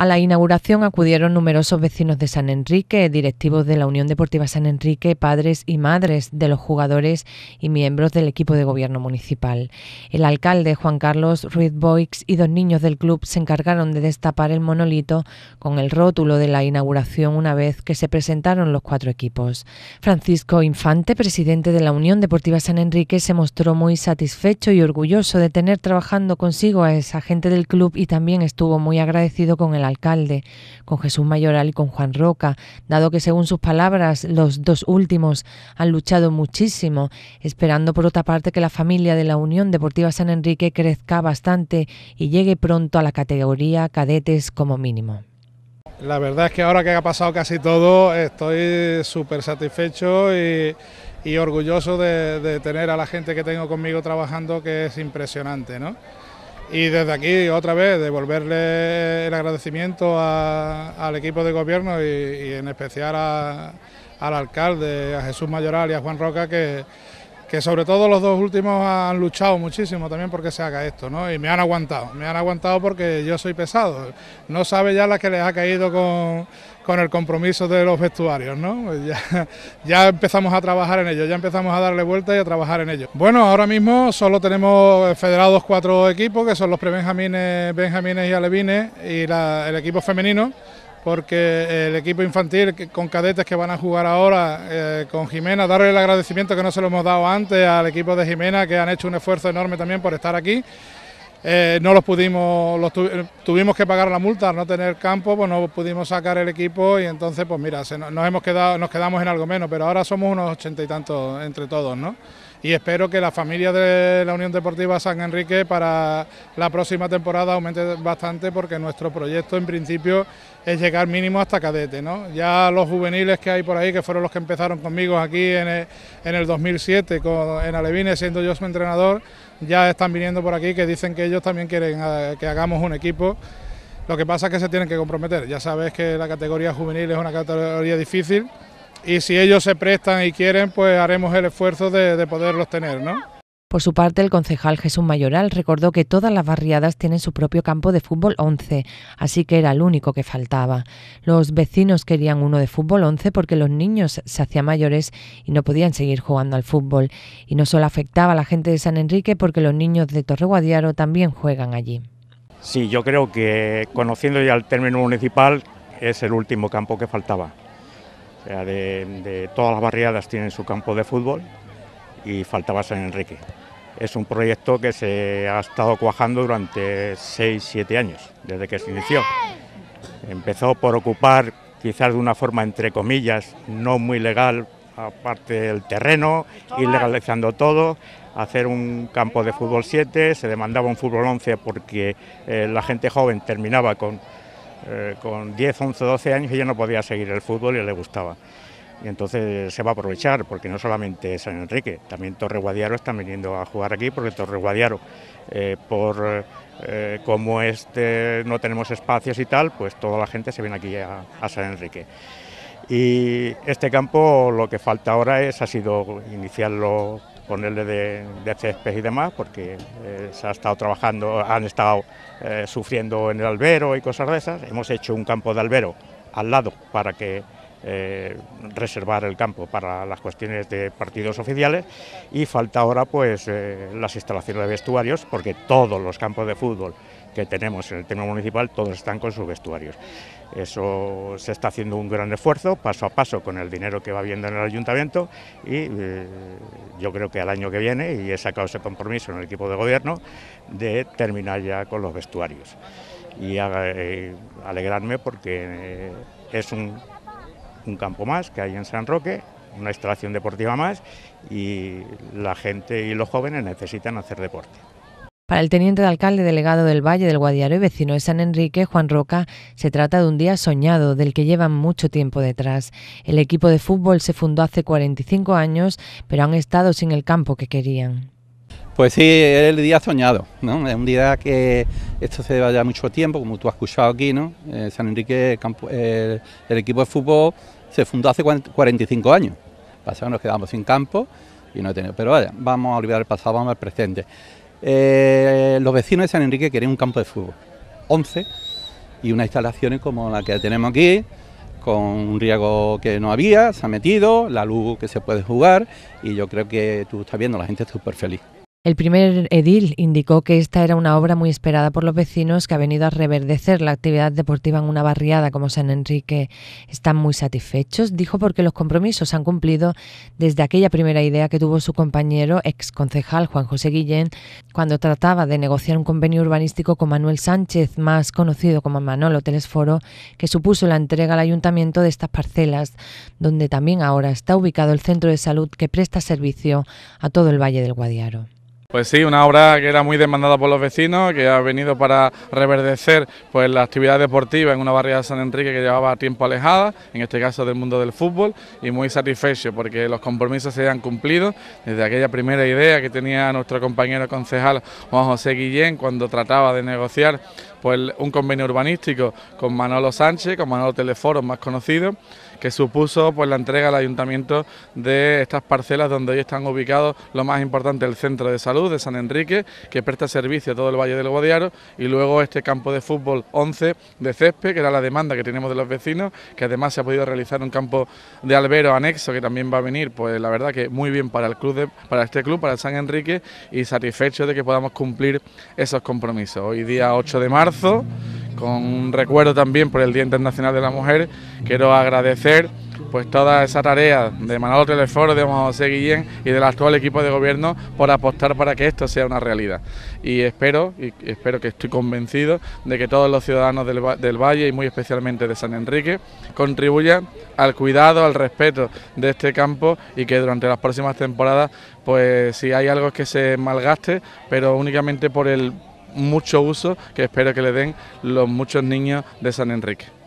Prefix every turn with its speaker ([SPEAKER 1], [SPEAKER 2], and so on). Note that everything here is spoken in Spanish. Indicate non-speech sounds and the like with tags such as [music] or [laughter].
[SPEAKER 1] A la inauguración acudieron numerosos vecinos de San Enrique, directivos de la Unión Deportiva San Enrique, padres y madres de los jugadores y miembros del equipo de gobierno municipal. El alcalde Juan Carlos Ruiz Boix y dos niños del club se encargaron de destapar el monolito con el rótulo de la inauguración una vez que se presentaron los cuatro equipos. Francisco Infante, presidente de la Unión Deportiva San Enrique, se mostró muy satisfecho y orgulloso de tener trabajando consigo a esa gente del club y también estuvo muy agradecido con el alcalde, con Jesús Mayoral y con Juan Roca, dado que según sus palabras los dos últimos han luchado muchísimo, esperando por otra parte que la familia de la Unión Deportiva San Enrique crezca bastante y llegue pronto a la categoría cadetes como mínimo.
[SPEAKER 2] La verdad es que ahora que ha pasado casi todo, estoy súper satisfecho y, orgulloso de, de, tener a la gente que tengo conmigo trabajando, que es impresionante, ¿no? Y desde aquí, otra vez, devolverle el agradecimiento al equipo de gobierno y, en especial al alcalde, a Jesús Mayoral y a Juan Roca, que, que sobre todo los dos últimos han luchado muchísimo también porque se haga esto, ¿no? Y me han aguantado, me han aguantado porque yo soy pesado. No sabe ya la que les ha caído con, con el compromiso de los vestuarios, ¿no? Pues [laughs] ya, empezamos a trabajar en ello, ya empezamos a darle vuelta y a trabajar en ello. Bueno, ahora mismo solo tenemos federados cuatro equipos, que son los prebenjamines, benjamines y alevines, y el equipo femenino, porque el equipo infantil con cadetes que van a jugar ahora eh, con Jimena, darle el agradecimiento que no se lo hemos dado antes al equipo de Jimena, que han hecho un esfuerzo enorme también por estar aquí. Eh, no los pudimos, tuvimos que pagar la multa no tener campo, pues no pudimos sacar el equipo y entonces, pues mira, nos hemos quedado, nos quedamos en algo menos, pero ahora somos unos ochenta y tantos entre todos, ¿no? Y espero que la familia de la Unión Deportiva San Enrique para la próxima temporada aumente bastante, porque nuestro proyecto en principio es llegar mínimo hasta cadete, ¿no? Ya los juveniles que hay por ahí, que fueron los que empezaron conmigo aquí en el, 2007 en alevine siendo yo su entrenador ya están viniendo por aquí que dicen que ellos también quieren eh, que hagamos un equipo. Lo que pasa es que se tienen que comprometer. Ya sabes que la categoría juvenil es una categoría difícil y si ellos se prestan y quieren, pues haremos el esfuerzo de, poderlos tener, ¿no?
[SPEAKER 1] Por su parte, el concejal Jesús Mayoral recordó que todas las barriadas tienen su propio campo de fútbol 11, así que era el único que faltaba. Los vecinos querían uno de fútbol 11 porque los niños se hacían mayores y no podían seguir jugando al fútbol. Y no solo afectaba a la gente de San Enrique porque los niños de Torreguadiaro también juegan allí.
[SPEAKER 3] Sí, yo creo que conociendo ya el término municipal es el último campo que faltaba. O sea, de todas las barriadas tienen su campo de fútbol y faltaba San Enrique es un proyecto que se ha estado cuajando durante 6-7 años, desde que se inició. Empezó por ocupar, quizás de una forma entre comillas, no muy legal, aparte del terreno, ir legalizando todo, hacer un campo de fútbol 7, se demandaba un fútbol 11 porque eh, la gente joven terminaba con, eh, con 10, 11, 12 años y ya no podía seguir el fútbol y le gustaba y entonces se va a aprovechar, porque no solamente San Enrique, también Torre Guadiaro están viniendo a jugar aquí, porque Torre Guadiaro, eh, por eh, como este, no tenemos espacios y tal, pues toda la gente se viene aquí a, San Enrique. Y este campo lo que falta ahora es, ha sido iniciarlo, ponerle de, de césped y demás, porque eh, se ha estado trabajando, han estado sufriendo en el albero y cosas de esas. Hemos hecho un campo de albero al lado para que eh, reservar el campo para las cuestiones de partidos oficiales y falta ahora pues eh, las instalaciones de vestuarios porque todos los campos de fútbol que tenemos en el tema municipal todos están con sus vestuarios. Eso se está haciendo un gran esfuerzo, paso a paso, con el dinero que va viendo en el ayuntamiento y eh, yo creo que al año que viene, y he sacado ese compromiso en el equipo de gobierno, de terminar ya con los vestuarios. Y alegrarme porque es un un campo más que hay en San Roque, una instalación deportiva más y la gente y los jóvenes necesitan hacer deporte.
[SPEAKER 1] Para el teniente de alcalde delegado del Valle del Guadiaro y vecino de San Enrique, Juan Roca, se trata de un día soñado del que llevan mucho tiempo detrás. El equipo de fútbol se fundó hace 45 años, pero han estado sin el campo que querían.
[SPEAKER 4] Pues sí, es el día soñado, Es un día que esto se lleva ya mucho tiempo, como tú has escuchado aquí, ¿no? Eh, San Enrique, el, equipo de fútbol se fundó hace 45 años. Pasado nos quedamos sin campo y no tenemos. Pero vaya, vamos a olvidar el pasado, vamos al presente. Eh, los vecinos de San Enrique querían un campo de fútbol, 11, y unas instalaciones como la que tenemos aquí, con un riego que no había, se ha metido, la luz que se puede jugar, y yo creo que tú estás viendo, la gente está súper feliz.
[SPEAKER 1] El primer edil indicó que esta era una obra muy esperada por los vecinos que ha venido a reverdecer la actividad deportiva en una barriada como San Enrique. Están muy satisfechos, dijo, porque los compromisos se han cumplido desde aquella primera idea que tuvo su compañero, ex concejal Juan José Guillén, cuando trataba de negociar un convenio urbanístico con Manuel Sánchez, más conocido como Manolo Telesforo, que supuso la entrega al ayuntamiento de estas parcelas, donde también ahora está ubicado el centro de salud que presta servicio a todo el Valle del Guadiaro.
[SPEAKER 4] Pues sí, una obra que era muy demandada por los vecinos, que ha venido para reverdecer pues, la actividad deportiva en una barriada de San Enrique que llevaba tiempo alejada, en este caso del mundo del fútbol, y muy satisfecho porque los compromisos se han cumplido desde aquella primera idea que tenía nuestro compañero concejal Juan José Guillén cuando trataba de negociar pues, un convenio urbanístico con Manolo Sánchez, con Manolo Teleforo, más conocido, que supuso pues, la entrega al ayuntamiento de estas parcelas donde hoy están ubicados lo más importante, el centro de salud de San Enrique, que presta servicio a todo el Valle del Guadiaro, y luego este campo de fútbol 11 de césped, que era la demanda que tenemos de los vecinos, que además se ha podido realizar un campo de albero anexo que también va a venir, pues la verdad que muy bien para el club de, para este club, para el San Enrique, y satisfecho de que podamos cumplir esos compromisos. Hoy día 8 de marzo con recuerdo también por el Día Internacional de la Mujer. Quiero agradecer pues toda esa tarea de Manolo Teleforo, de José Guillén y del actual equipo de gobierno por apostar para que esto sea una realidad. Y espero, y espero que estoy convencido de que todos los ciudadanos del, del Valle y muy especialmente de San Enrique contribuyan al cuidado, al respeto de este campo y que durante las próximas temporadas, pues si hay algo que se malgaste, pero únicamente por el mucho uso que espero que le den los muchos niños de San Enrique.